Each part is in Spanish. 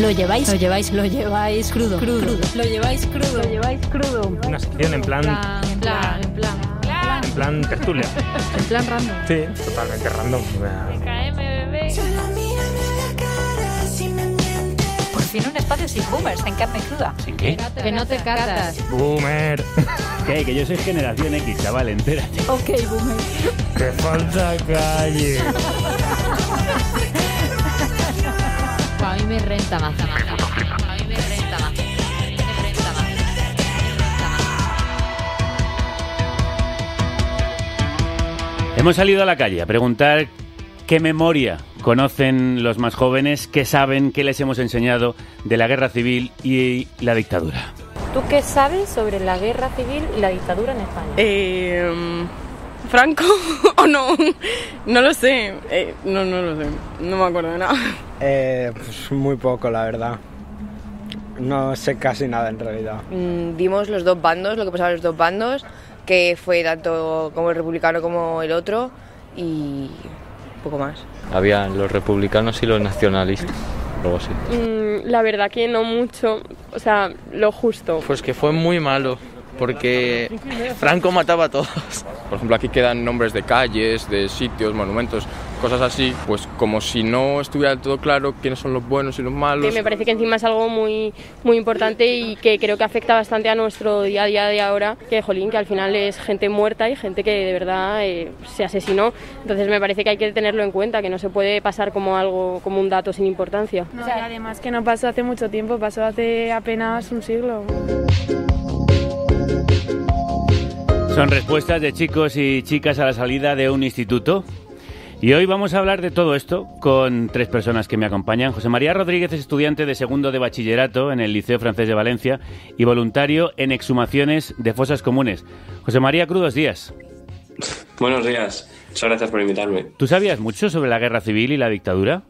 Lo lleváis, lo lleváis, lo lleváis crudo, crudo, Lo lleváis crudo, lo lleváis crudo. Una sección en plan, en plan, en plan, en plan, en plan tertulia. En plan random. Sí, totalmente random. Por fin un espacio sin boomers en carne cruda. ¿Sin qué? Que no te catas. Boomer. Que que yo soy generación X, chaval, entérate. Ok, boomer. Que falta calle. me renta más. A mí me renta más. Hemos salido a la calle a preguntar qué memoria conocen los más jóvenes, qué saben, qué les hemos enseñado de la guerra civil y la dictadura. ¿Tú qué sabes sobre la guerra civil y la dictadura en España? Eh, ¿Franco o no? No lo sé. Eh, no, no lo sé. No me acuerdo de nada. Eh, pues muy poco, la verdad. No sé casi nada en realidad. Mm, vimos los dos bandos, lo que pasaba los dos bandos, que fue tanto como el republicano como el otro y poco más. Había los republicanos y los nacionalistas. Luego sí. Mm, la verdad que no mucho, o sea, lo justo. Pues que fue muy malo, porque Franco mataba a todos. Por ejemplo, aquí quedan nombres de calles, de sitios, monumentos cosas así, pues como si no estuviera todo claro quiénes son los buenos y los malos. me parece que encima es algo muy, muy importante y que creo que afecta bastante a nuestro día a día de ahora, que jolín, que al final es gente muerta y gente que de verdad eh, se asesinó. Entonces me parece que hay que tenerlo en cuenta, que no se puede pasar como algo, como un dato sin importancia. además que no pasó hace mucho tiempo, pasó hace apenas un siglo. Son respuestas de chicos y chicas a la salida de un instituto y hoy vamos a hablar de todo esto con tres personas que me acompañan. José María Rodríguez es estudiante de segundo de bachillerato en el Liceo Francés de Valencia y voluntario en exhumaciones de fosas comunes. José María Crudos Díaz. Buenos días, muchas gracias por invitarme. ¿Tú sabías mucho sobre la guerra civil y la dictadura?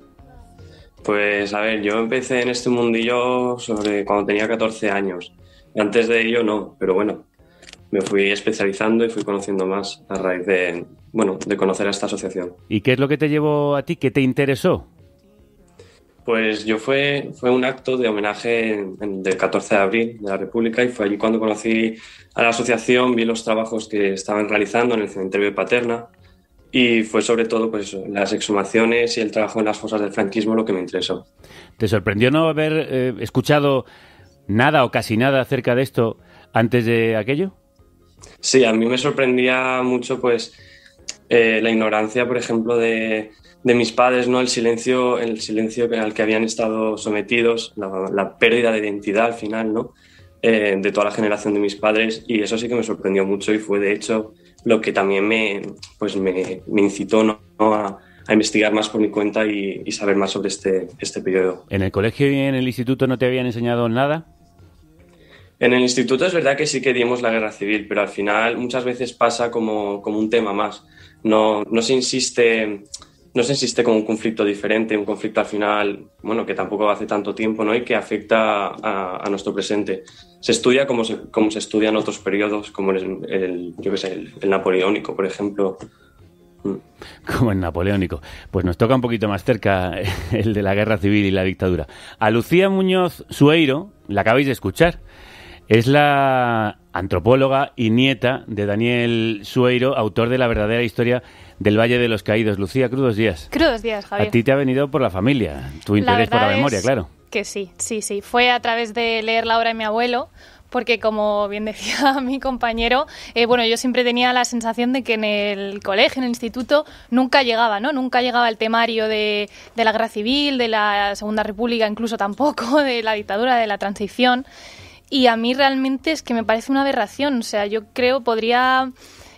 Pues a ver, yo empecé en este mundillo sobre cuando tenía 14 años. Antes de ello no, pero bueno, me fui especializando y fui conociendo más a raíz de, bueno, de conocer a esta asociación. ¿Y qué es lo que te llevó a ti? ¿Qué te interesó? Pues yo fue, fue un acto de homenaje del 14 de abril de la República y fue allí cuando conocí a la asociación, vi los trabajos que estaban realizando en el cementerio de Paterna y fue sobre todo pues, las exhumaciones y el trabajo en las fosas del franquismo lo que me interesó. ¿Te sorprendió no haber eh, escuchado nada o casi nada acerca de esto antes de aquello? Sí, a mí me sorprendía mucho pues eh, la ignorancia, por ejemplo, de, mis padres, ¿no? El silencio, el silencio al que habían estado sometidos, la, pérdida de identidad al final, ¿no? Eh, de toda la generación de mis padres y eso sí que me sorprendió mucho y fue de hecho lo que también me, pues me, incitó a, investigar más por mi cuenta y, saber más sobre este, este periodo. ¿En el colegio y en el instituto no te habían enseñado nada? En el instituto es verdad que sí que dimos la guerra civil, pero al final muchas veces pasa como, un tema más. No, no, se insiste, no se insiste como un conflicto diferente, un conflicto al final, bueno, que tampoco hace tanto tiempo, ¿no? Y que afecta a, nuestro presente. Se estudia como se, como se estudian otros periodos, como el, yo qué sé, el, napoleónico, por ejemplo, mm. como el Napoleónico. Pues nos toca un poquito más cerca el de la guerra civil y la dictadura. A Lucía Muñoz Sueiro, la acabáis de escuchar, es la antropóloga y nieta de Daniel Sueiro, autor de La verdadera historia del Valle de los Caídos. Lucía, crudos días. Crudos días, Javier. A ti te ha venido por la familia, tu interés por la memoria, claro. Que sí, sí, sí. Fue a través de leer la obra de mi abuelo, porque como bien decía mi compañero, eh, bueno, yo siempre tenía la sensación de que en el colegio, en el instituto, nunca llegaba, ¿no? Nunca llegaba el temario de la guerra civil, de la Segunda República, incluso tampoco, de la dictadura, de la transición y a mí realmente es que me parece una aberración. O sea, yo creo podría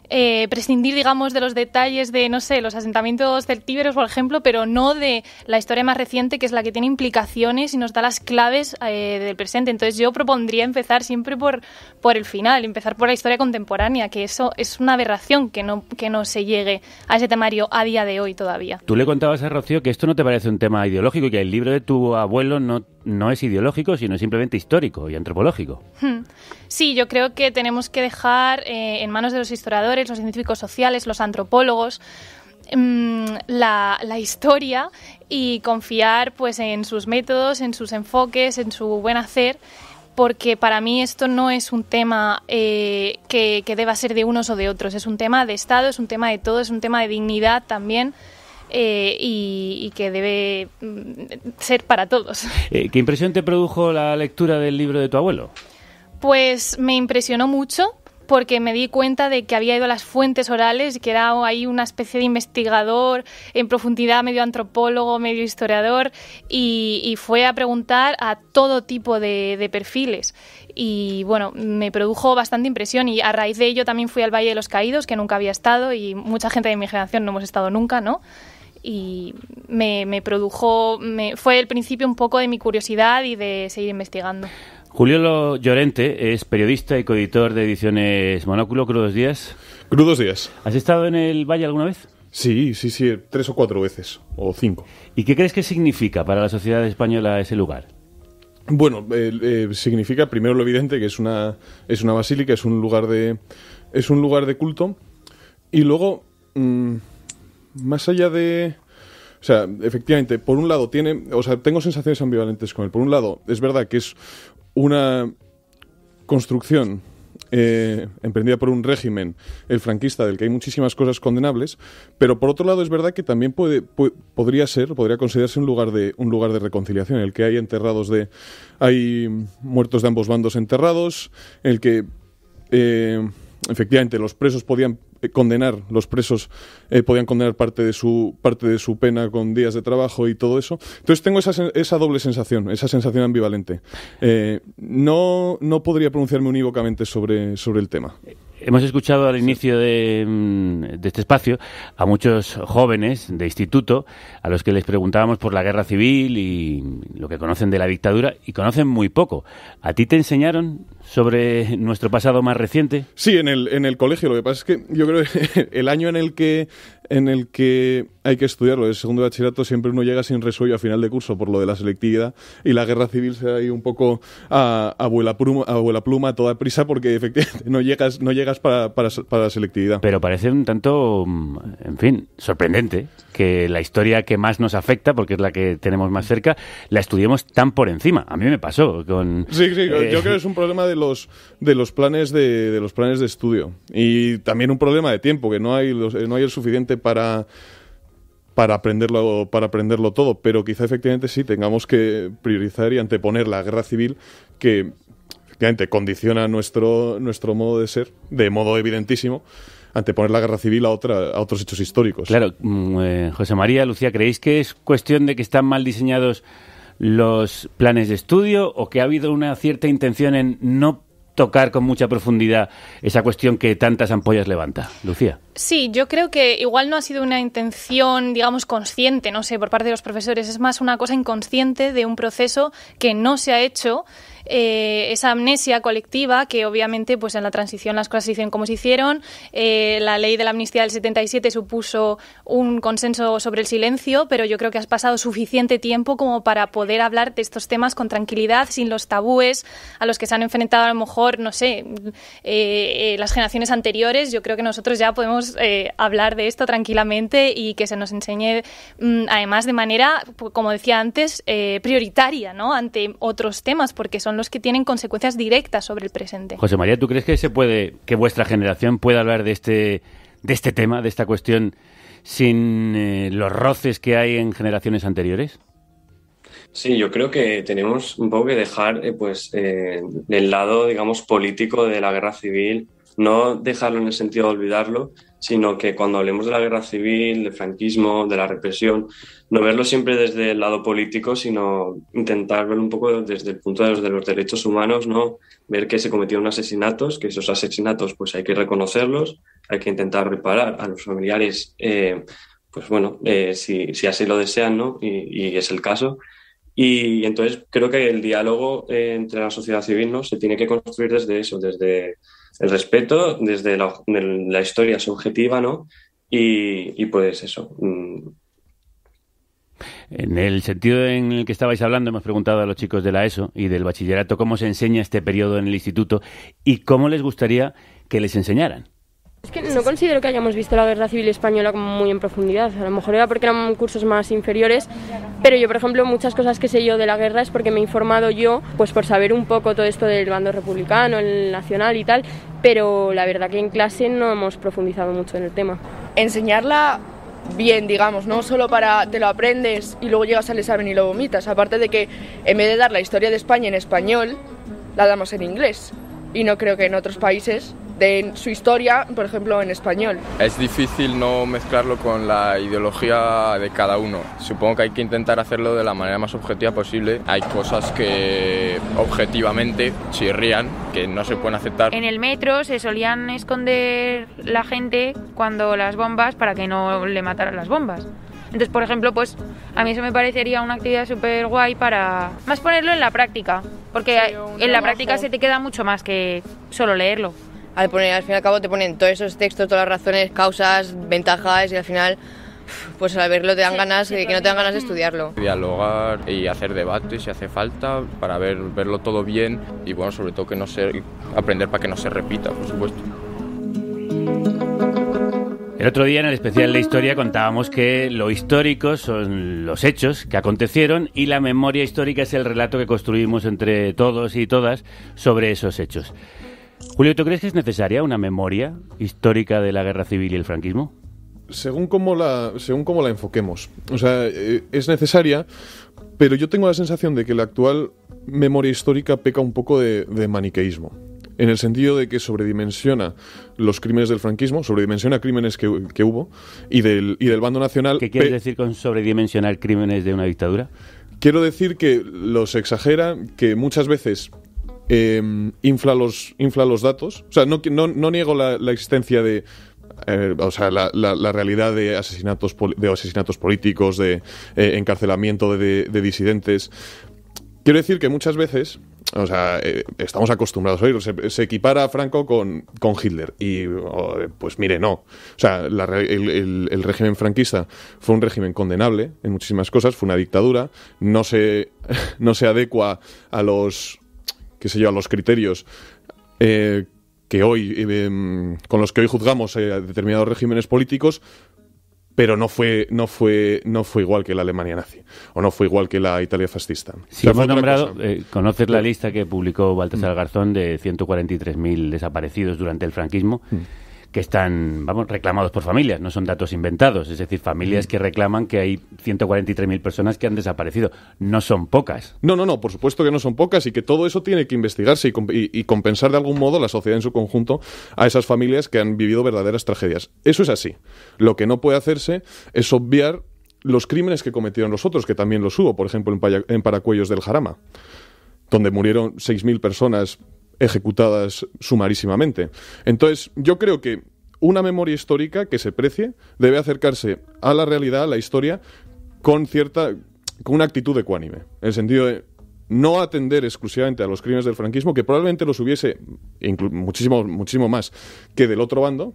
eh, prescindir, digamos, de los detalles de, no sé, los asentamientos celtíberos, por ejemplo, pero no de la historia más reciente, que es la que tiene implicaciones y nos da las claves eh, del presente. Entonces yo propondría empezar siempre por, por el final, empezar por la historia contemporánea, que eso es una aberración que no, que no se llegue a ese temario a día de hoy todavía. Tú le contabas a Rocío que esto no te parece un tema ideológico y que el libro de tu abuelo no no es ideológico, sino simplemente histórico y antropológico. Hmm. Sí, yo creo que tenemos que dejar eh, en manos de los historiadores, los científicos sociales, los antropólogos, mm, la, historia y confiar pues, en sus métodos, en sus enfoques, en su buen hacer. Porque para mí esto no es un tema eh, que, que deba ser de unos o de otros, es un tema de Estado, es un tema de todo, es un tema de dignidad también eh, y, que debe mm, ser para todos. Eh, ¿Qué impresión te produjo la lectura del libro de tu abuelo? Pues me impresionó mucho porque me di cuenta de que había ido a las fuentes orales y que era ahí una especie de investigador en profundidad, medio antropólogo, medio historiador, y, fue a preguntar a todo tipo de, de perfiles y bueno, me produjo bastante impresión y a raíz de ello también fui al Valle de los Caídos, que nunca había estado y mucha gente de mi generación no hemos estado nunca, ¿no? y me, produjo, fue el principio un poco de mi curiosidad y de seguir investigando. Julio Llorente es periodista y coeditor de ediciones Monóculo. Crudos días. Crudos días. ¿Has estado en el Valle alguna vez? Sí, sí, sí, tres o cuatro veces, o cinco. ¿Y qué crees que significa para la sociedad española ese lugar? Bueno, eh, significa primero lo evidente, que es una, es una basílica, es un lugar de, es un lugar de culto, y luego... Mm, más allá de... O sea, efectivamente, por un lado tiene, o sea, tengo sensaciones ambivalentes con él. Por un lado, es verdad que es una construcción eh, emprendida por un régimen, el franquista, del que hay muchísimas cosas condenables, pero por otro lado es verdad que también puede, podría ser, podría considerarse un lugar, de, un lugar de reconciliación, en el que hay enterrados de... hay muertos de ambos bandos enterrados, en el que... Eh, efectivamente los presos podían eh, condenar, los presos eh, podían condenar parte de, su, parte de su pena con días de trabajo y todo eso. Entonces tengo esa, doble sensación, esa sensación ambivalente. Eh, no, no podría pronunciarme unívocamente sobre, sobre el tema. Hemos escuchado al inicio mm, de, este espacio a muchos jóvenes de instituto a los que les preguntábamos por la guerra civil y lo que conocen de la dictadura y conocen muy poco. ¿A ti te enseñaron sobre nuestro pasado más reciente. Sí, en el, en el colegio. Lo que pasa es que yo creo que el año en el que, en el que hay que estudiarlo, el segundo bachillerato, siempre uno llega sin resuello a final de curso por lo de la selectividad y la guerra civil se da un poco a, a, vuela pluma, a pluma, toda prisa, porque efectivamente no llegas, no llegas para la selectividad. Pero parece un tanto, mm, en fin, sorprendente que la historia que más nos afecta, porque es la que tenemos más cerca, la estudiemos tan por encima. A mí me pasó con... Sí, sí, yo eh, creo que es un problema de los, de los, planes de, de, los planes de estudio y también un problema de tiempo, que no hay, eh, no hay el suficiente para para aprenderlo, para aprenderlo todo, pero quizá efectivamente sí tengamos que priorizar y anteponer la guerra civil que efectivamente condiciona nuestro, nuestro modo de ser, de modo evidentísimo, anteponer la guerra civil a, otra, otros hechos históricos. Claro, mm, eh, José María, Lucía, ¿creéis que es cuestión de que están mal diseñados los planes de estudio o que ha habido una cierta intención en no tocar con mucha profundidad esa cuestión que tantas ampollas levanta. Lucía. Sí, yo creo que igual no ha sido una intención, digamos, consciente, no sé, por parte de los profesores. Es más una cosa inconsciente de un proceso que no se ha hecho eh, esa amnesia colectiva que obviamente pues en la transición las cosas se hicieron como se hicieron. Eh, la ley de la amnistía del 77 supuso un consenso sobre el silencio, pero yo creo que has pasado suficiente tiempo como para poder hablar de estos temas con tranquilidad, sin los tabúes a los que se han enfrentado a lo mejor, no sé, eh, las generaciones anteriores. Yo creo que nosotros ya podemos hablar de esto tranquilamente y que se nos enseñe mm, además de manera, pues, como decía antes, prioritaria, ¿no? Ante otros temas, porque son que tienen consecuencias directas sobre el presente. José María, ¿tú crees que se puede, que vuestra generación pueda hablar de este, de este tema, de esta cuestión, sin eh, los roces que hay en generaciones anteriores? Sí, yo creo que tenemos un poco que dejar eh, pues, eh, el lado, digamos, político de la guerra civil no dejarlo en el sentido de olvidarlo, sino que cuando hablemos de la guerra civil, del franquismo, de la represión, no verlo siempre desde el lado político, sino intentar verlo un poco desde el punto de los, de los derechos humanos, ¿no? Ver que se cometieron asesinatos, que esos asesinatos pues hay que reconocerlos, hay que intentar reparar a los familiares, eh, pues bueno, eh, si, así lo desean, ¿no? Y, es el caso. Y, entonces creo que el diálogo eh, entre la sociedad civil, ¿no? Se tiene que construir desde eso, desde el respeto desde la, historia subjetiva, ¿no? Y, pues eso. Mm. en el sentido en el que estabais hablando, hemos preguntado a los chicos de la ESO y del bachillerato cómo se enseña este periodo en el instituto y cómo les gustaría que les enseñaran que no considero que hayamos visto la guerra civil española como muy en profundidad. A lo mejor era porque eran cursos más inferiores, pero yo, por ejemplo, muchas cosas que sé yo de la guerra es porque me he informado yo, pues por saber un poco todo esto del bando republicano, el nacional y tal, pero la verdad que en clase no hemos profundizado mucho en el tema. Enseñarla bien, digamos, no solo para te lo aprendes y luego llegas al examen y lo vomitas, aparte de que en vez de dar la historia de España en español, la damos en inglés. Y no creo que en otros países de su historia, por ejemplo, en español. Es difícil no mezclarlo con la ideología de cada uno. Supongo que hay que intentar hacerlo de la manera más objetiva posible. Hay cosas que objetivamente chirrían, que no se pueden aceptar. En el metro se solían esconder la gente cuando las bombas para que no le mataran las bombas. Entonces, por ejemplo, pues a mí eso me parecería una actividad súper guay para más ponerlo en la práctica, porque en la práctica se te queda mucho más que solo leerlo al, poner, al fin y al cabo te ponen todos esos textos, todas las razones, causas, ventajas y al final pues al verlo te dan ganas y que, no te dan ganas de estudiarlo. Dialogar y hacer debates si hace falta para ver, verlo todo bien y bueno, sobre todo que no se aprender para que no se repita, por supuesto. El otro día en el especial de historia contábamos que lo histórico son los hechos que acontecieron y la memoria histórica es el relato que construimos entre todos y todas sobre esos hechos. Julio, ¿tú crees que es necesaria una memoria histórica de la guerra civil y el franquismo? Según cómo la, según la enfoquemos. O sea, eh, es necesaria, pero yo tengo la sensación de que la actual memoria histórica peca un poco de, maniqueísmo en el sentido de que sobredimensiona los crímenes del franquismo, sobredimensiona crímenes que, hubo, y del, y del bando nacional. ¿Qué quieres decir con sobredimensionar crímenes de una dictadura? Quiero decir que los exagera, que muchas veces Em, infla, los, infla los datos. O sea, no, no, no niego la, existencia de, eh, o sea, la, la, realidad de asesinatos, de asesinatos políticos, de eh, encarcelamiento de, de, disidentes. Quiero decir que muchas veces, o sea, eh, estamos acostumbrados a oírlo se, equipara a Franco con, con Hitler. Y pues mire, no. O sea, el, el, régimen franquista fue un régimen condenable en muchísimas cosas, fue una dictadura, no se, no se adecua a los qué sé yo, a los criterios eh, que hoy, eh, em, con los que hoy juzgamos eh, determinados regímenes políticos, pero no fue, no fue, no fue igual que la Alemania nazi, o no fue igual que la Italia fascista. si hemos nombrado, conoces la lista que publicó Baltasar mm. Garzón de 143.000 desaparecidos durante el franquismo. Mm que están, vamos, reclamados por familias, no son datos inventados, es decir, familias mm. que reclaman que hay 143.000 personas que han desaparecido. No son pocas. No, no, no, por supuesto que no son pocas y que todo eso tiene que investigarse y, compensar de algún modo la sociedad en su conjunto a esas familias que han vivido verdaderas tragedias. Eso es así. Lo que no puede hacerse es obviar los crímenes que cometieron los otros, que también los hubo, por ejemplo, en, en Paracuellos del Jarama donde murieron 6.000 personas ejecutadas sumarísimamente. Entonces, yo creo que una memoria histórica que se precie debe acercarse a la realidad, a la historia, con cierta con una actitud ecuánime, en el sentido de no atender exclusivamente a los crímenes del franquismo, que probablemente los hubiese muchísimo, muchísimo más que del otro bando,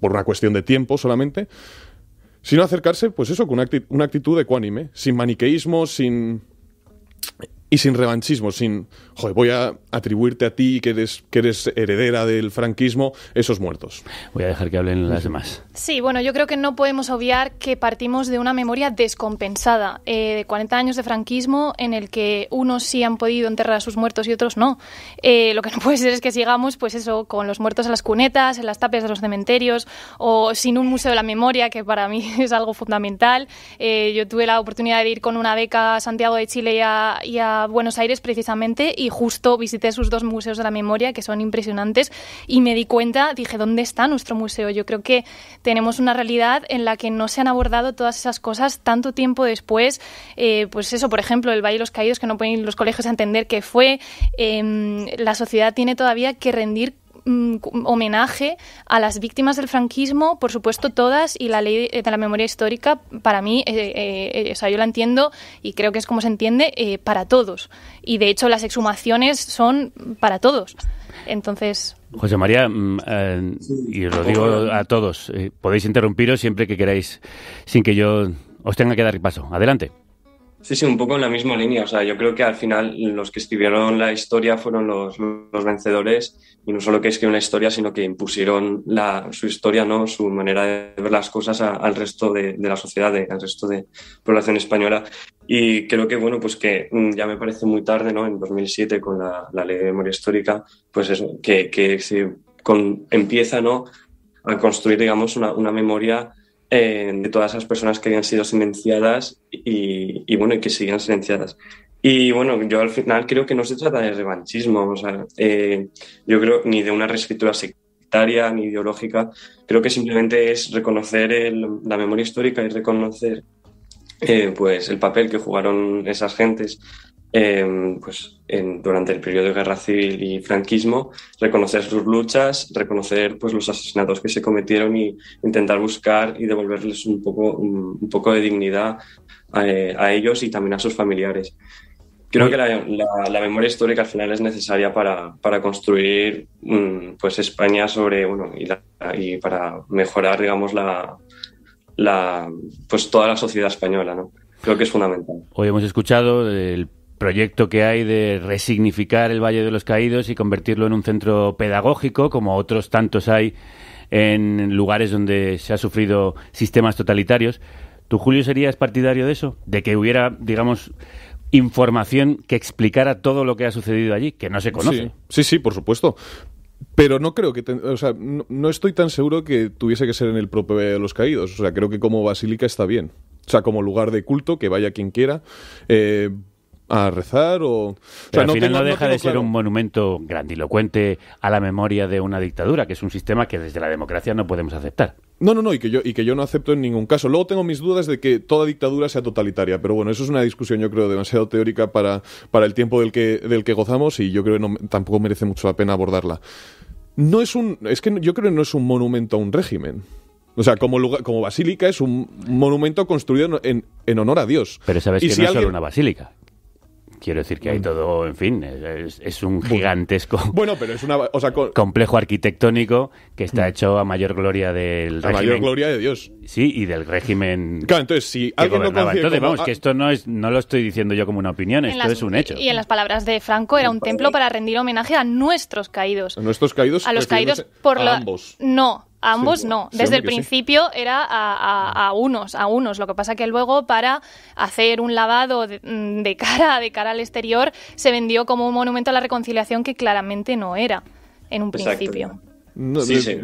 por una cuestión de tiempo solamente, sino acercarse, pues eso, con una, actitud, una actitud ecuánime, sin maniqueísmo, sin y sin revanchismo, sin, joder, voy a atribuirte a ti que eres, que eres heredera del franquismo, esos muertos. Voy a dejar que hablen las demás. Sí, bueno, yo creo que no podemos obviar que partimos de una memoria descompensada, eh, de 40 años de franquismo en el que unos sí han podido enterrar a sus muertos y otros no. Eh, lo que no puede ser es que sigamos, pues eso, con los muertos en las cunetas, en las tapias de los cementerios, o sin un museo de la memoria, que para mí es algo fundamental. Eh, yo tuve la oportunidad de ir con una beca a Santiago de Chile y a Buenos Aires precisamente y justo visité sus dos museos de la memoria que son impresionantes y me di cuenta, dije, ¿dónde está nuestro museo? Yo creo que tenemos una realidad en la que no se han abordado todas esas cosas tanto tiempo después. Eh, pues eso, por ejemplo, el Valle de los Caídos, que no pueden ir los colegios a entender qué fue. Em, la sociedad tiene todavía que rendir Mm, homenaje a las víctimas del franquismo, por supuesto todas, y la ley de la memoria histórica, para mí, eh, eh o sea, yo la entiendo y creo que es como se entiende, eh, para todos. Y de hecho las exhumaciones son para todos. Entonces... José María, mm, eh, y os lo digo a todos, podéis interrumpiros siempre que queráis, sin que yo os tenga que dar paso. Adelante. Sí, sí, un poco en la misma línea. O sea, yo creo que al final los que escribieron la historia fueron los, los vencedores y no solo que escribieron la historia, sino que impusieron la, su historia, ¿no? su manera de ver las cosas al resto de, la sociedad, al resto de población española. Y creo que, bueno, pues que mm, ya me parece muy tarde, ¿no? En 2007, con la, ley de memoria histórica, pues eso, que, que se con, empieza, ¿no? A construir, digamos, una, una memoria eh, de todas las personas que habían sido silenciadas y, bueno, que siguen silenciadas. Y bueno, yo al final creo que no se trata de revanchismo, o sea, eh, yo creo ni de una reescritura sectaria ni ideológica, creo que simplemente es reconocer la memoria histórica y reconocer eh, pues el papel que jugaron esas gentes Em, pues, durante el periodo de guerra civil y franquismo, reconocer sus luchas, reconocer pues, los asesinatos que se cometieron y intentar buscar y devolverles un poco, un, poco de dignidad eh, a, ellos y también a sus familiares. Creo que la, la, memoria histórica al final es necesaria para, para construir mm, pues, España sobre, bueno, y, para mejorar, digamos, la, la, pues, toda la sociedad española, ¿no? Creo que es fundamental. Hoy hemos escuchado del proyecto que hay de resignificar el Valle de los Caídos y convertirlo en un centro pedagógico, como otros tantos hay en lugares donde se ha sufrido sistemas totalitarios. ¿Tú, Julio, serías partidario de eso? De que hubiera, digamos, información que explicara todo lo que ha sucedido allí, que no se conoce. Sí, sí, por supuesto. Pero no creo que. o sea, no, estoy tan seguro que tuviese que ser en el propio Valle de los Caídos. O sea, creo que como basílica está bien. O sea, como lugar de culto, que vaya quien quiera. Eh, a rezar o... o al no final no deja de ser un monumento grandilocuente a la memoria de una dictadura, que es un sistema que desde la democracia no podemos aceptar. No, no, no, y que, yo, y que yo no acepto en ningún caso. Luego tengo mis dudas de que toda dictadura sea totalitaria, pero bueno, eso es una discusión yo creo demasiado teórica para, para el tiempo del que, del que gozamos y yo creo que no, tampoco merece mucho la pena abordarla. No es un... Es que yo creo que no es un monumento a un régimen. O sea, como, como basílica es un monumento construido en, honor a Dios. Pero sabes que no es solo una basílica, Quiero decir que hay mm. todo, en fin, es, un gigantesco. Bueno, pero es una. complejo arquitectónico que está mm. hecho a mayor gloria del a mayor gloria de Dios. Sí, y del régimen. Claro, entonces, si alguien claro, Entonces, vamos, que esto no, es, no lo estoy diciendo yo como una opinión, esto es un hecho. Y en las palabras de Franco, era un templo para rendir homenaje a nuestros caídos. A nuestros caídos, a los caídos por la. Ambos. No, ambos no. Desde el principio era a, unos, a unos. Lo que pasa que luego para hacer un lavado mm, de, cara, de cara al exterior, se vendió como un monumento a la reconciliación que claramente no era en un principio. No, estoy,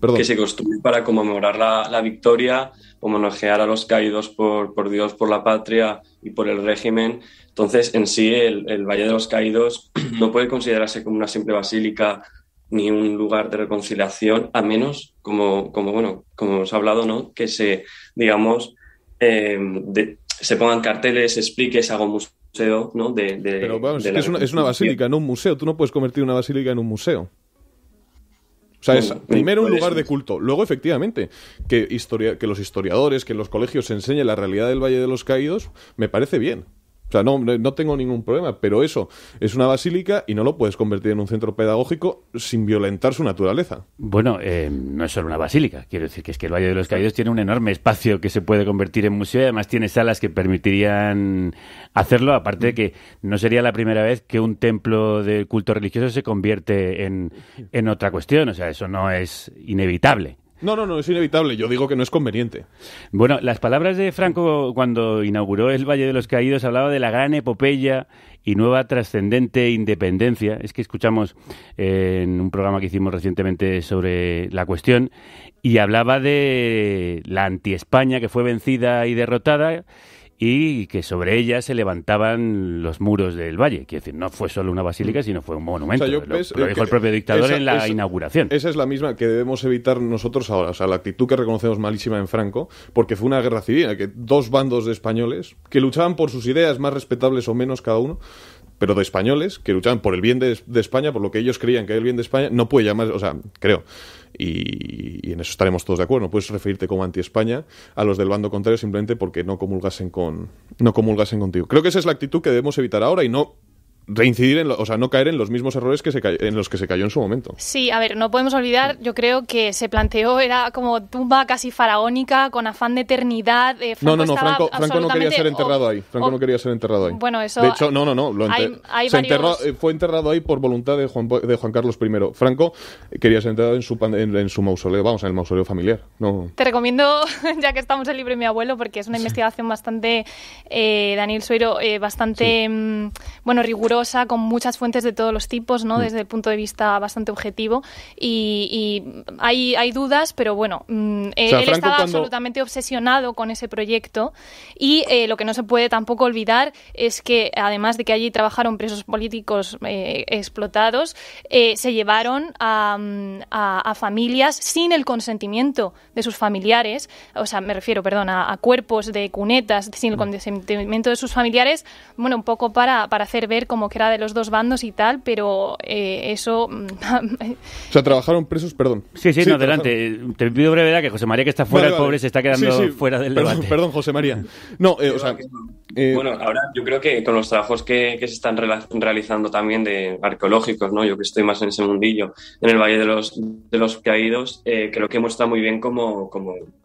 Perdón. que se construye para conmemorar la, la, victoria, homenajear a los caídos por, por, Dios, por la patria y por el régimen. Entonces, en sí, el, el Valle de los Caídos no puede considerarse como una simple basílica ni un lugar de reconciliación, a menos, como, como, bueno, como hemos hablado, ¿no? que se, digamos, eh, se pongan carteles, expliques, explique, haga un museo. De, es, una, basílica, no un museo. Tú no puedes convertir una basílica en un museo. O sea, es primero un lugar de culto. Luego, efectivamente, que, historia, que los historiadores, que en los colegios se enseñen la realidad del Valle de los Caídos, me parece bien no, tengo ningún problema, pero eso es una basílica y no lo puedes convertir en un centro pedagógico sin violentar su naturaleza. Bueno, eh, no es solo una basílica, quiero decir que es que el Valle de los Caídos tiene un enorme espacio que se puede convertir en museo y además tiene salas que permitirían hacerlo, aparte de que no sería la primera vez que un templo de culto religioso se convierte en otra cuestión, o sea, eso no es inevitable. No, no, no, es inevitable. Yo digo que no es conveniente. Bueno, las palabras de Franco cuando inauguró el Valle de los Caídos hablaba de la gran epopeya y nueva trascendente independencia. Es que escuchamos eh, en un programa que hicimos recientemente sobre la cuestión y hablaba de la anti-España que fue vencida y derrotada y que sobre ella se levantaban los muros del valle. Quiere decir, no fue solo una basílica, mm. sino fue un monumento. lo, dijo el propio dictador en la inauguración. Esa es la misma que debemos evitar nosotros ahora. O sea, la actitud que reconocemos malísima en Franco, porque fue una guerra civil que dos bandos de españoles que luchaban por sus ideas más respetables o menos cada uno pero de españoles que luchaban por el bien de, España, por lo que ellos creían que era el bien de España, no puede llamar, o sea, creo, y, y, en eso estaremos todos de acuerdo, no puedes referirte como anti-España a los del bando contrario simplemente porque no comulgasen, con, no comulgasen contigo. Creo que esa es la actitud que debemos evitar ahora y no reincidir en, o sea, no caer en los mismos errores que se en los que se cayó en su momento. Sí, a ver, no podemos olvidar, yo creo que se planteó, era como tumba casi faraónica, con afán de eternidad. no, eh, no, no, Franco, no quería ser enterrado ahí. Franco no quería ser enterrado ahí. Bueno, eso. De hecho, no, no, no. Lo eh, fue enterrado ahí por voluntad de Juan, de Juan Carlos I. Franco eh, quería ser enterrado en su, en, su mausoleo, vamos, en el mausoleo familiar. No. Te recomiendo, ya que estamos en Libre Mi Abuelo, porque es una investigación bastante, Daniel Suero, bastante, mm, bueno, rigurosa con muchas fuentes de todos los tipos, ¿no? Mm. Desde el punto de vista bastante objetivo. Y, hay, dudas, pero bueno, mm, él estaba absolutamente obsesionado con ese proyecto. Y eh, lo que no se puede tampoco olvidar es que, además de que allí trabajaron presos políticos eh, explotados, eh, se llevaron mm, a, familias sin el consentimiento de sus familiares, o sea, me refiero, perdón, a, cuerpos de cunetas sin el consentimiento de sus familiares, bueno, un poco para, para hacer ver cómo que era de los dos bandos y tal, pero eh, eso... o sea, trabajaron presos, perdón. Sí, sí, adelante. Te pido brevedad, que José María, que está fuera, del el pobre, se está quedando fuera del perdón, Perdón, José María. No, eh, o sea... Eh, bueno, ahora yo creo que con los trabajos que, se están realizando también de arqueológicos, ¿no? Yo que estoy más en ese mundillo, en el Valle de los, Caídos, creo que muestra muy bien cómo,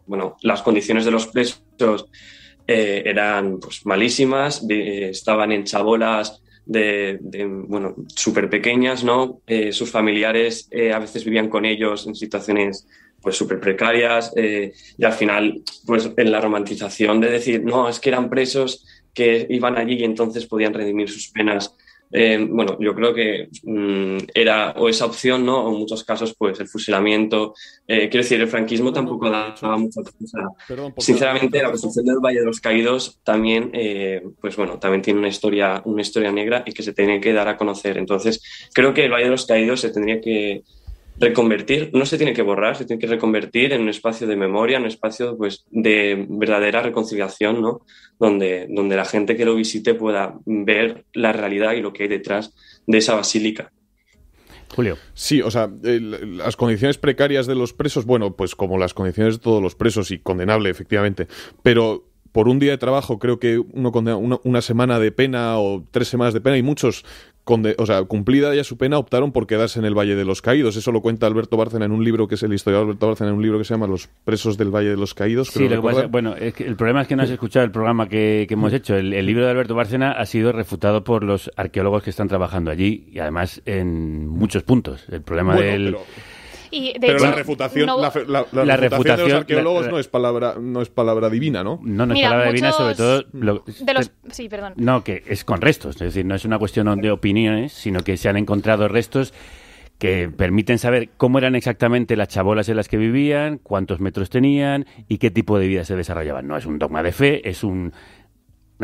bueno, las condiciones de los presos eran pues, malísimas, estaban en chabolas de, bueno, súper pequeñas, ¿no? Eh, sus familiares eh, a veces vivían con ellos en situaciones pues súper precarias eh, y al final pues en la romantización de decir no es que eran presos que iban allí y entonces podían redimir sus penas eh, bueno, yo creo que mm, era o esa opción, ¿no? O en muchos casos, pues el fusilamiento. Eh, quiero decir, el franquismo tampoco daba mucha cosa. Sinceramente, la construcción del Valle de los Caídos también, eh, pues bueno, también tiene una historia, una historia negra y que se tiene que dar a conocer. Entonces, creo que el Valle de los Caídos se tendría que reconvertir, no se tiene que borrar, se tiene que reconvertir en un espacio de memoria, en un espacio pues, de verdadera reconciliación, ¿no? donde, donde la gente que lo visite pueda ver la realidad y lo que hay detrás de esa basílica. Julio. Sí, o sea, las condiciones precarias de los presos, bueno, pues como las condiciones de todos los presos y condenable, efectivamente, pero por un día de trabajo creo que uno condena una, una semana de pena o tres semanas de pena y muchos o sea, cumplida ya su pena, optaron por quedarse en el Valle de los Caídos. Eso lo cuenta Alberto Bárcena en un libro que es el historiador Alberto Bárcena en un libro que se llama Los presos del Valle de los Caídos. Sí, lo pasa, bueno, es que el problema es que no has escuchado el programa que, hemos hecho. El, libro de Alberto Bárcena ha sido refutado por los arqueólogos que están trabajando allí y además en muchos puntos. El problema del... Pero la refutación, la, de los arqueólogos no es palabra, no es palabra divina, ¿no? No, no es palabra divina, sobre todo. Este sí, perdón. No, que es con restos, es decir, no es una cuestión de opiniones, sino que se han encontrado restos que permiten saber cómo eran exactamente las chabolas en las que vivían, cuántos metros tenían y qué tipo de vida se desarrollaban. No es un dogma de fe, es una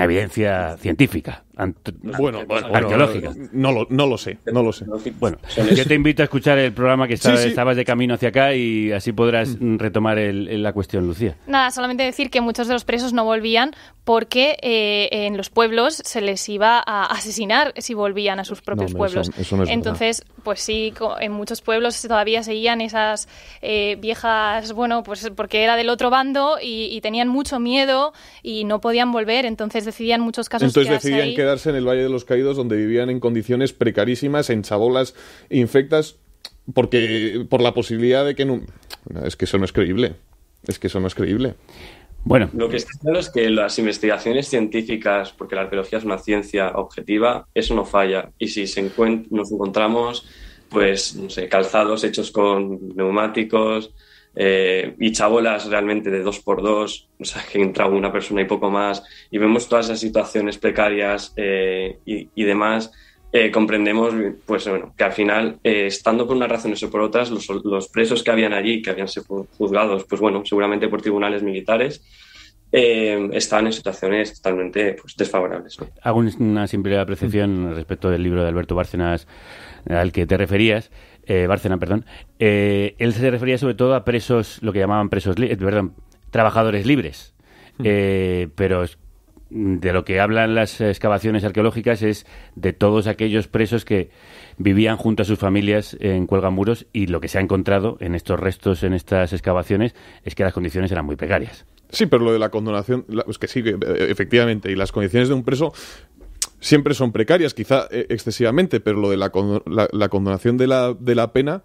evidencia científica bueno, arqueológica. No, lo, sé, no lo sé. Bueno, yo te invito a escuchar el programa que estabas de camino hacia acá y así podrás mm. retomar la cuestión, Lucía. Nada, solamente decir que muchos de los presos no volvían porque eh, en los pueblos se les iba a asesinar si volvían a sus propios pueblos. Entonces, pues sí, en muchos pueblos todavía seguían esas eh, viejas, bueno, pues porque era del otro bando y, tenían mucho miedo y no podían volver, entonces decidían muchos casos quedarse en el Valle de los Caídos, donde vivían en condiciones precarísimas, en chabolas infectas, porque por la posibilidad de que... No, es que eso no es creíble. Es que eso no es creíble. Bueno. Lo que está claro es que las investigaciones científicas, porque la arqueología es una ciencia objetiva, eso no falla. Y si nos encontramos, pues, no sé, calzados hechos con neumáticos, eh, y chabolas realmente de dos por dos, o sea, que entra una persona y poco más, y vemos todas esas situaciones precarias eh, y, demás, eh, comprendemos pues, que al final, estando por unas razones o por otras, los, presos que habían allí, que habían sido juzgados, pues bueno, seguramente por tribunales militares, están en situaciones totalmente pues, desfavorables. Hago una simple apreciación mm. respecto del libro de Alberto Bárcenas al que te referías eh, Bárcena, perdón, eh, él se refería sobre todo a presos, lo que llamaban presos, perdón, trabajadores libres. Hmm. Eh, pero de lo que hablan las excavaciones arqueológicas es de todos aquellos presos que vivían junto a sus familias en Cuelgamuros y lo que se ha encontrado en estos restos, en estas excavaciones, es que las condiciones eran muy precarias. Sí, pero lo de la condonación, es que sí, eh, efectivamente, y las condiciones de un preso siempre son precarias, quizá eh, excesivamente, pero lo de la, la, condonación de la, de la pena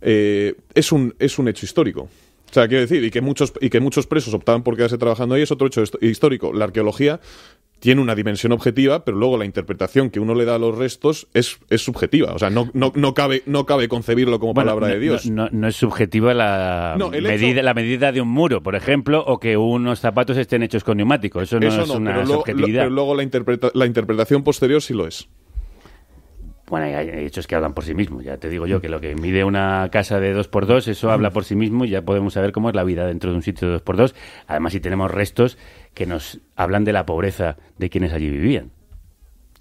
eh, es, un, es un hecho histórico. O sea, quiero decir, y que muchos, y que muchos presos optaban por quedarse trabajando ahí es otro hecho histórico. La arqueología tiene una dimensión objetiva, pero luego la interpretación que uno le da a los restos es, subjetiva. O sea, no, no, cabe, no cabe concebirlo como palabra de Dios. No, es subjetiva la, medida, la medida de un muro, por ejemplo, o que unos zapatos estén hechos con neumáticos. Eso no es una subjetividad. pero luego la, la interpretación posterior sí lo es. Bueno, hay, hechos que hablan por sí mismos. Ya te digo yo que lo que mide una casa de 2x2, eso habla por sí mismo y ya podemos saber cómo es la vida dentro de un sitio de 2x2. Además, si tenemos restos, que nos hablan de la pobreza de quienes allí vivían.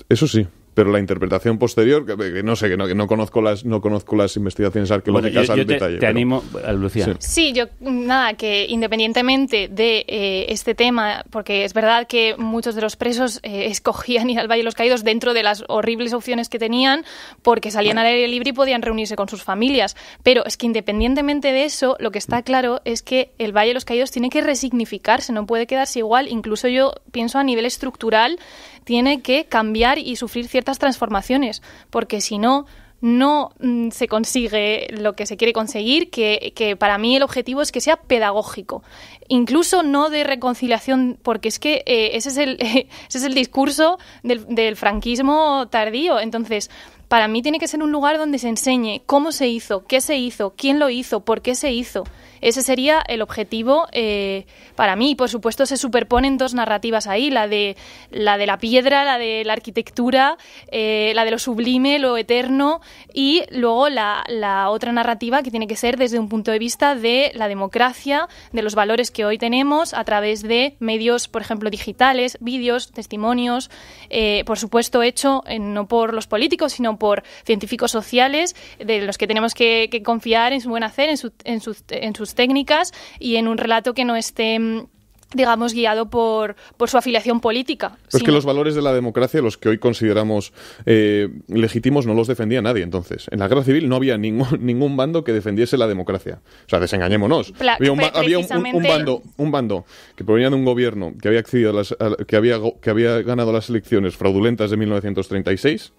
Eso sí, pero la interpretación posterior, que, no sé, que no, conozco las no conozco las investigaciones arqueológicas al te, detalle. animo, eh, Lucía. Sí. yo nada, que independientemente de eh, este tema, porque es verdad que muchos de los presos eh, escogían ir al Valle de los Caídos dentro de las horribles opciones que tenían, porque salían al aire libre y podían reunirse con sus familias. Pero es que independientemente de eso, lo que está claro es que el Valle de los Caídos tiene que resignificarse, no puede quedarse igual. Incluso yo pienso a nivel estructural tiene que cambiar y sufrir ciertas transformaciones, porque si no, no mm, se consigue lo que se quiere conseguir, que, para mí el objetivo es que sea pedagógico, incluso no de reconciliación, porque es que eh, ese, es el, ese es el discurso del, del franquismo tardío. Entonces, para mí tiene que ser un lugar donde se enseñe cómo se hizo, qué se hizo, quién lo hizo, por qué se hizo. Ese sería el objetivo eh, para mí. Por supuesto, se superponen dos narrativas ahí, la de la, de la piedra, la de la arquitectura, eh, la de lo sublime, lo eterno, y luego la, otra narrativa que tiene que ser desde un punto de vista de la democracia, de los valores que hoy tenemos a través de medios, por ejemplo, digitales, vídeos, testimonios, eh, por supuesto, hecho no por los políticos, sino por científicos sociales de los que tenemos que, confiar en su buen hacer, en, sus, técnicas y en un relato que no esté mm, digamos, guiado por, por, su afiliación política. es que los valores de la democracia, los que hoy consideramos eh, legítimos, no los defendía nadie entonces. En la guerra civil no había ningún, ningún bando que defendiese la democracia. O sea, desengañémonos. había, un, bando, un bando que provenía de un gobierno que había, accedido que, había, que había ganado las elecciones fraudulentas de 1936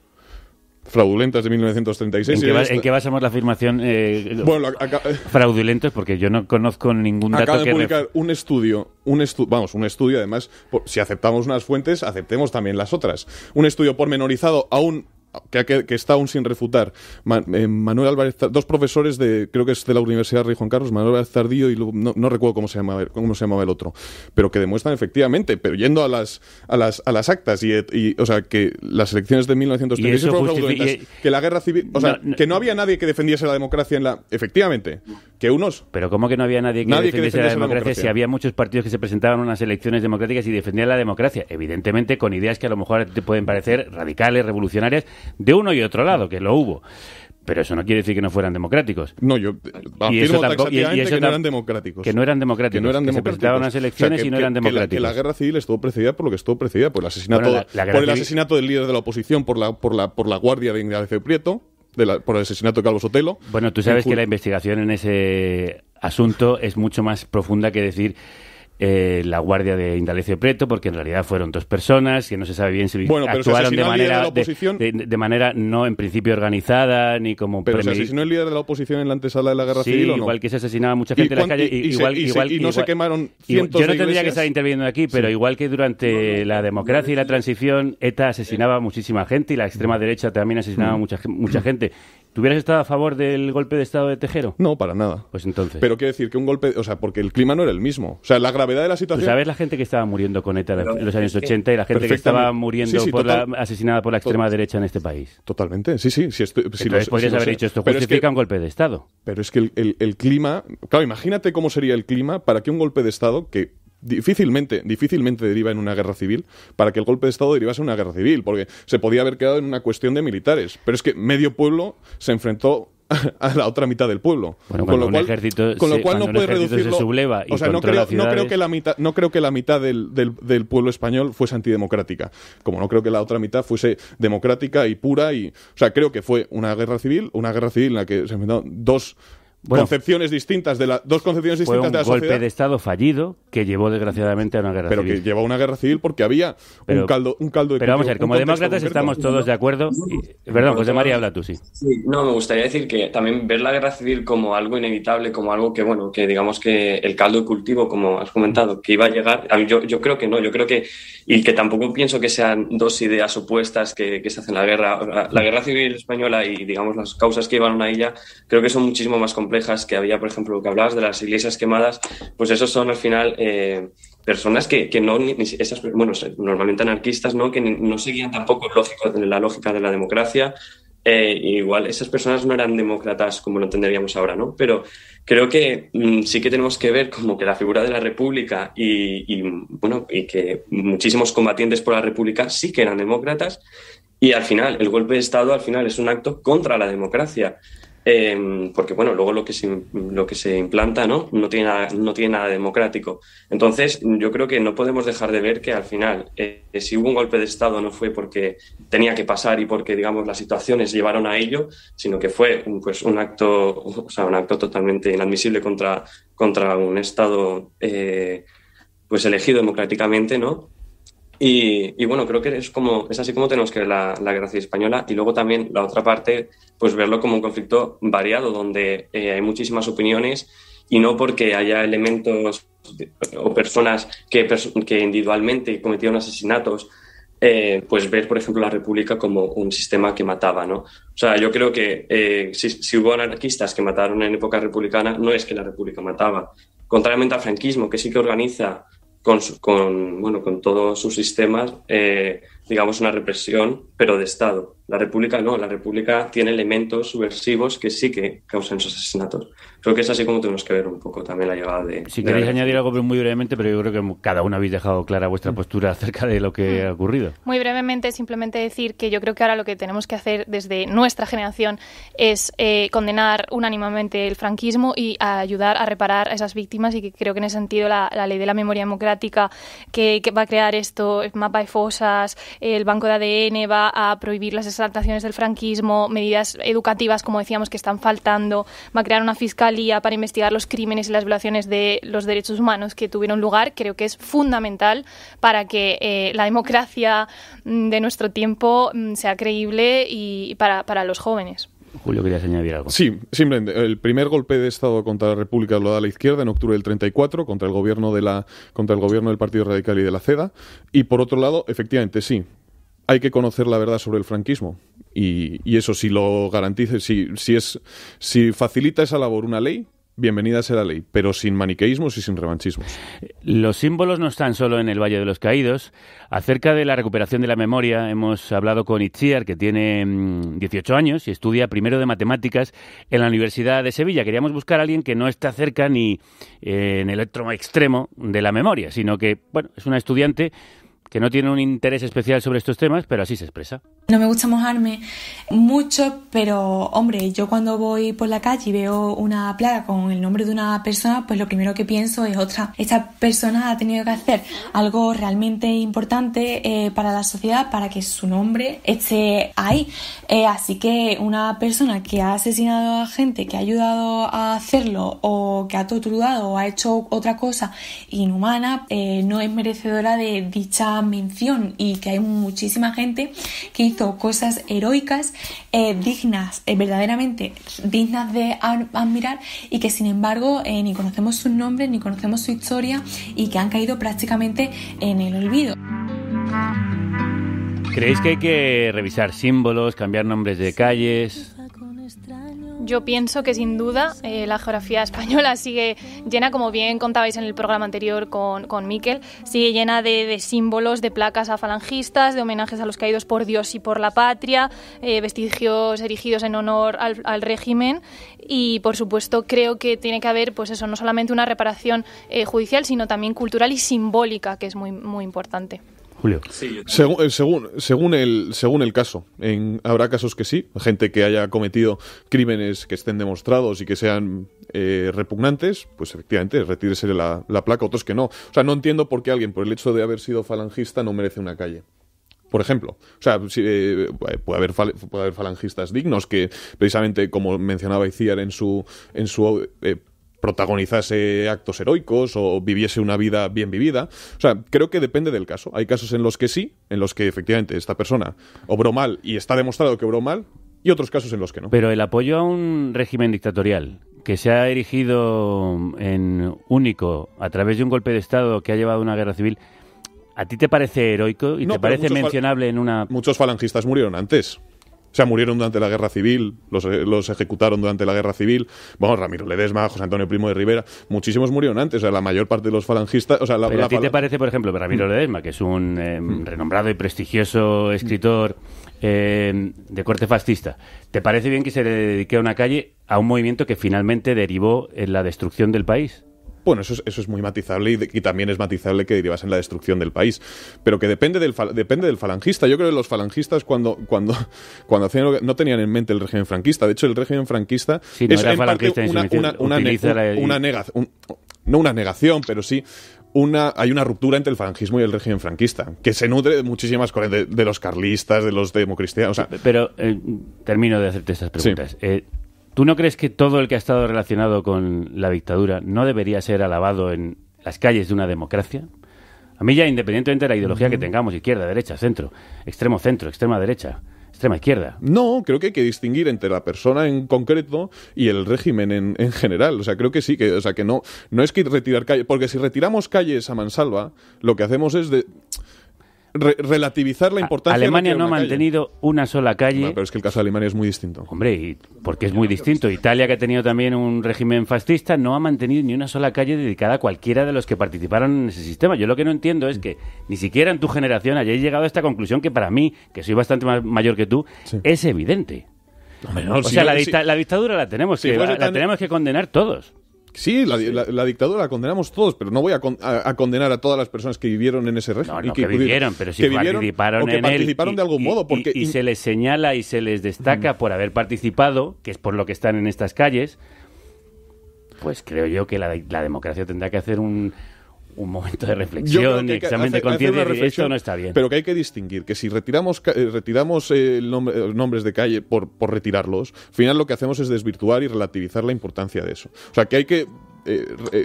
fraudulentas de 1936. ¿En, qué, basamos la afirmación eh, eh Porque yo no conozco ningún dato acaba de publicar un estudio, un vamos, un estudio además, si aceptamos unas fuentes, aceptemos también las otras. Un estudio pormenorizado aún que, está aún sin refutar. Eh, Manuel Álvarez, dos profesores de, creo que es de la Universidad de Rey Juan Carlos, Manuel Álvarez Tardío y no, recuerdo cómo se, llamaba, cómo se llamaba el otro, pero que demuestran efectivamente, pero yendo a las, a las, a las actas y, o sea, que las elecciones de 1936 que la guerra civil, o sea, que no había nadie que defendiese la democracia en la, efectivamente, que unos. Pero cómo que no había nadie que, nadie defendiese, que democracia, democracia si había muchos partidos que se presentaban a unas elecciones democráticas y defendían la democracia, evidentemente con ideas que a lo mejor te pueden parecer radicales, revolucionarias de uno y otro lado, que lo hubo. Pero eso no quiere decir que no fueran democráticos. No, yo y que no eran democráticos. Que no eran democráticos. Que no eran elecciones y no eran democráticos. Que la, guerra civil estuvo precedida por lo que estuvo precedida, por el asesinato, el del líder de la oposición, por la, por la, por la guardia de Ignacio Prieto, de por el asesinato de Carlos Sotelo. Bueno, tú sabes que la investigación en ese asunto es mucho más profunda que decir eh, la guardia de Indalecio Preto, porque en realidad fueron dos personas que no se sabe bien si actuaron de manera de, manera no en principio organizada ni como pero se asesinó el líder de la oposición en la antesala de la guerra civil ¿o no? igual que se asesinaba mucha gente en las calles y, igual, no se quemaron cientos yo no tendría que estar interviniendo aquí pero igual que durante la democracia y la transición ETA asesinaba a muchísima gente y la extrema derecha también asesinaba a mm. mucha mucha gente ¿Tuvieras estado a favor del golpe de Estado de Tejero? No, para nada. Pues entonces. Pero quiere decir que un golpe, o sea, porque el clima no era el mismo. O sea, la gravedad de la situación. Tú sabes la gente que estaba muriendo con ETA en los años 80 y la gente que estaba muriendo asesinada por la extrema derecha en este país. Totalmente, sí, sí. sí. si podrías haber dicho esto pero justifica un golpe de Estado. Pero es que el, el clima. Claro, imagínate cómo sería el clima para que un golpe de Estado que difícilmente, difícilmente deriva en una guerra civil para que el golpe de Estado derivase en una guerra civil, porque se podía haber quedado en una cuestión de militares. Pero es que medio pueblo se enfrentó a la otra mitad del pueblo. con, lo cual, no puede reducirlo. o sea, no creo, que la mitad, no creo que la mitad del, pueblo español fuese antidemocrática, como no creo que la otra mitad fuese democrática y pura y, o sea, creo que fue una guerra civil, una guerra civil en la que se enfrentaron dos concepciones distintas de la, dos concepciones distintas de la sociedad. un golpe de Estado fallido que llevó desgraciadamente a una guerra civil. Pero que llevó a una guerra civil porque había un caldo un caldo de Pero vamos a ver, como demócratas estamos todos de acuerdo. Y, perdón, José María, habla tú, sí. No, me gustaría decir que también ver la guerra civil como algo inevitable, como algo que, bueno, que digamos que el caldo de cultivo, como has comentado, que iba a llegar, yo, yo creo que no, yo creo que, y que tampoco pienso que sean dos ideas opuestas que, se hacen la guerra. La, guerra civil española y, digamos, las causas que iban a ella, creo que son muchísimo más complejas que había, por ejemplo, que hablabas de las iglesias quemadas, pues esos son al final eh, personas que, no, esas, bueno, normalmente anarquistas, ¿no? Que no seguían tampoco la lógica de la democracia. Eh, igual esas personas no eran demócratas como lo entenderíamos ahora, ¿no? Pero creo que mm, sí que tenemos que ver como que la figura de la República y, y, bueno, y que muchísimos combatientes por la República sí que eran demócratas y al final, el golpe de Estado al final es un acto contra la democracia. Em, porque bueno, luego lo que se, lo que se implanta ¿no? No, tiene nada, no tiene nada democrático. Entonces, yo creo que no podemos dejar de ver que al final, eh, si hubo un golpe de Estado no fue porque tenía que pasar y porque, digamos, las situaciones llevaron a ello, sino que fue pues, un, acto, o sea, un acto totalmente inadmisible contra, contra un Estado eh, pues, elegido democráticamente, ¿no? Y, bueno, creo que es, como, es así como tenemos que ver la, la, Española y luego también la otra parte, pues verlo como un conflicto variado, donde eh, hay muchísimas opiniones y no porque haya elementos o personas que, que individualmente cometieron asesinatos, eh, pues ver, por ejemplo, la República como un sistema que mataba, ¿no? O sea, yo creo que eh, si, si hubo anarquistas que mataron en época republicana, no es que la República mataba. Contrariamente al franquismo, que sí que organiza con, bueno, con todos sus sistemas, eh, digamos, una represión, pero de Estado. La República no, la República tiene elementos subversivos que sí que causan esos asesinatos. Creo que es así como tenemos que ver un poco también la llegada de... Si queréis añadir algo muy brevemente, pero yo creo que cada uno habéis dejado clara vuestra mm. postura acerca de lo que ha ocurrido. Muy brevemente, simplemente decir que yo creo que ahora lo que tenemos que hacer desde nuestra generación es eh, condenar unánimamente el franquismo y ayudar a reparar a esas víctimas y que creo que en ese sentido la, ley de la memoria democrática que, va a crear esto, el mapa de fosas, el banco de ADN, va a prohibir las adaptaciones del franquismo, medidas educativas, como decíamos, que están faltando, va a crear una fiscalía para investigar los crímenes y las violaciones de los derechos humanos que tuvieron lugar, creo que es fundamental para que eh, la democracia mm, de nuestro tiempo mm, sea creíble y para, los jóvenes. Julio, querías añadir algo. Sí, simplemente. El primer golpe de Estado contra la República lo da la izquierda en octubre del 34 contra el gobierno, de la, contra el gobierno del Partido Radical y de la CEDA. Y por otro lado, efectivamente, sí, hay que conocer la verdad sobre el franquismo. Y, eso si lo garantice, si, es, si facilita esa labor una ley, bienvenida sea la ley, pero sin maniqueísmos y sin revanchismos. Los símbolos no están solo en el Valle de los Caídos. Acerca de la recuperación de la memoria, hemos hablado con Itziar, que tiene 18 mm, años y estudia primero de matemáticas en la Universidad de Sevilla. Queríamos buscar a alguien que no está cerca ni eh, en el extremo de la memoria, sino que, bueno, es una estudiante que no tiene un interés especial sobre estos temas, pero así se expresa. No me gusta mojarme mucho, pero hombre, yo cuando voy por la calle y veo una plaga con el nombre de una persona, pues lo primero que pienso es, otra, esta persona ha tenido que hacer algo realmente importante eh, para la sociedad para que su nombre esté ahí. Eh, así que una persona que ha asesinado a gente, que ha ayudado a hacerlo o que ha torturado o ha hecho otra cosa inhumana, eh, no es merecedora de dicha mención y que hay muchísima gente que hizo cosas heroicas, eh, dignas, eh, verdaderamente dignas de admirar y que sin embargo eh, ni conocemos sus nombres, ni conocemos su historia y que han caído prácticamente en el olvido. ¿Creéis que hay que revisar símbolos, cambiar nombres de calles? Yo pienso que sin duda eh, la geografía española sigue llena, como bien contabais en el programa anterior con, con Miquel, sigue llena de, símbolos, de placas afalangistas, de homenajes a los caídos por Dios y por la patria, eh, vestigios erigidos en honor al, régimen y, por supuesto, creo que tiene que haber, pues eso, no solamente una reparación eh, judicial, sino también cultural y simbólica, que es muy, muy importante. Julio. Eh, según, el, según el caso. En, habrá casos que sí, gente que haya cometido crímenes que estén demostrados y que sean eh, repugnantes, pues efectivamente retírese la, la placa, otros que no. O sea, no entiendo por qué alguien, por el hecho de haber sido falangista, no merece una calle por ejemplo. O sea, eh, puede, haber puede haber falangistas dignos que, precisamente, como mencionaba Iciar en su, en su protagonizase actos heroicos o viviese una vida bien vivida. O sea, creo que depende del caso. Hay casos en los que sí, en los que efectivamente esta persona obró mal y está demostrado que obró mal, y otros casos en los que no. Pero el apoyo a un régimen dictatorial que se ha erigido en único a través de un golpe de Estado que ha llevado a una guerra civil, ¿a ti te parece heroico y te parece mencionable en una... Muchos falangistas murieron antes. O sea, murieron durante la guerra civil, los, ejecutaron durante la guerra civil. Bueno, Ramiro Ledesma, José Antonio Primo de Rivera, muchísimos murieron antes. O sea, la mayor parte de los falangistas. O a ti te parece, por ejemplo, Ramiro mm. Ledesma, que es un eh, mm. renombrado y prestigioso mm. escritor eh, de corte fascista, ¿te parece bien que se le dedique a una calle a un movimiento que finalmente derivó en la destrucción del país? Bueno, eso es, eso es muy matizable y, también es matizable que en la destrucción del país. Pero que depende del, depende del falangista. Yo creo que los falangistas cuando, cuando, cuando hacían lo que, no tenían en mente el régimen franquista. De hecho, el régimen franquista es en parte una, negación. no una negación, pero sí una, hay una ruptura entre el falangismo y el régimen franquista, que se nutre de muchísimas cosas, de, los carlistas, de los democristianos. Pero eh, termino de hacerte estas preguntas. Eh, ¿Tú no crees que todo el que ha estado relacionado con la dictadura no debería ser alabado en las calles de una democracia? A mí ya, independientemente de la ideología que tengamos, izquierda, derecha, centro, extremo centro, extrema derecha, extrema izquierda. No, creo que hay que distinguir entre la persona en concreto y el régimen en, general. O sea, creo que sí, que, o sea, que no, no es que retirar calles, porque si retiramos calles a Mansalva, lo que hacemos es de, relativizar la importancia. Alemania no, ha mantenido una sola calle. pero es que el caso de Alemania es muy distinto. Hombre, y porque es muy distinto. Italia, que ha tenido también un régimen fascista, no ha mantenido ni una sola calle dedicada a cualquiera de los que participaron en ese sistema. Yo lo que no entiendo es que ni siquiera en tu generación hayáis llegado a esta conclusión que para mí, que soy bastante más mayor que tú, es evidente. o sea, la, dictadura la tenemos, pues, la tenemos que condenar todos. Sí, la, dictadura la condenamos todos, pero no voy a, condenar a todas las personas que vivieron en ese régimen. No, no, que, vivieron, pero sí que participaron participaron de algún modo. Porque y, se les señala y se les destaca mm. por haber participado, que es por lo que están en estas calles, pues creo yo que la democracia tendrá que hacer un, un momento de reflexión, que examen no está bien. Pero que hay que distinguir que si retiramos, eh, retiramos eh, eh, nombres de calle por, por retirarlos, al final lo que hacemos es desvirtuar y relativizar la importancia de eso. O sea, que hay que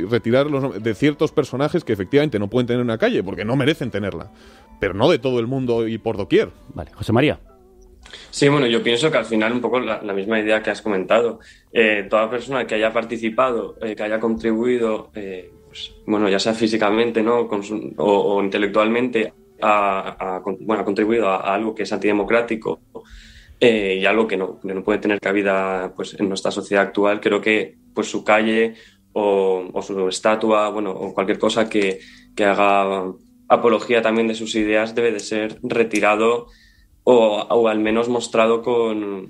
retirar los nombres de ciertos personajes que efectivamente no pueden tener una calle porque no merecen tenerla, pero no de todo el mundo y por doquier. Vale, José María. Sí, bueno, yo pienso que al final un poco la, misma idea que has comentado. toda persona que haya participado, que haya contribuido pues, bueno, ya sea físicamente ¿no? o, intelectualmente, ha, bueno, ha contribuido a, algo que es antidemocrático eh, y algo que no, no, puede tener cabida pues, en nuestra sociedad actual, creo que pues, su calle o, o su estatua, bueno, o cualquier cosa que, que haga apología también de sus ideas debe de ser retirado o, o al menos mostrado con,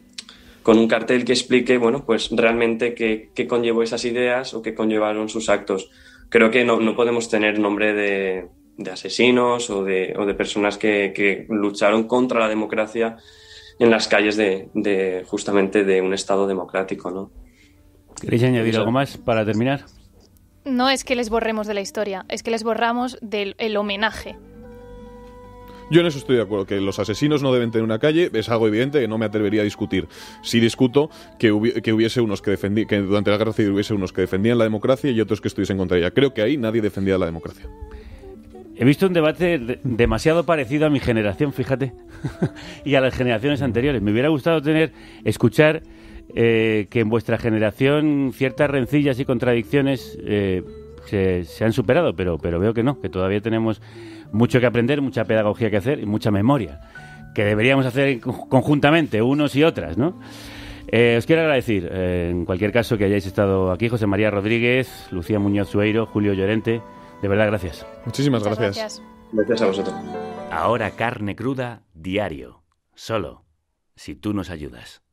con, un cartel que explique, bueno, pues realmente qué, qué conllevó esas ideas o qué conllevaron sus actos creo que no, podemos tener nombre de, asesinos o de, o de personas que, lucharon contra la democracia en las calles de, justamente de un Estado democrático, ¿no? ¿Queréis añadir algo más para terminar? No es que les borremos de la historia, es que les borramos del el homenaje yo en eso estoy de acuerdo, que los asesinos no deben tener una calle, es algo evidente que no me atrevería a discutir. Si discuto que, hubiese unos que defendían, que durante la guerra civil hubiese unos que defendían la democracia y otros que estuviesen contra ella. Creo que ahí nadie defendía la democracia. He visto un debate demasiado parecido a mi generación, fíjate, y a las generaciones anteriores. Me hubiera gustado tener, escuchar eh, que en vuestra generación ciertas rencillas y contradicciones eh, se, han superado, pero, pero veo que no, que todavía tenemos mucho que aprender, mucha pedagogía que hacer y mucha memoria, que deberíamos hacer conjuntamente, unos y otras, ¿no? Eh, os quiero agradecer, eh, en cualquier caso, que hayáis estado aquí, José María Rodríguez, Lucía Muñoz Sueiro, Julio Llorente. De verdad, gracias. Muchísimas gracias. Gracias a vosotros. Ahora carne cruda diario. Solo si tú nos ayudas.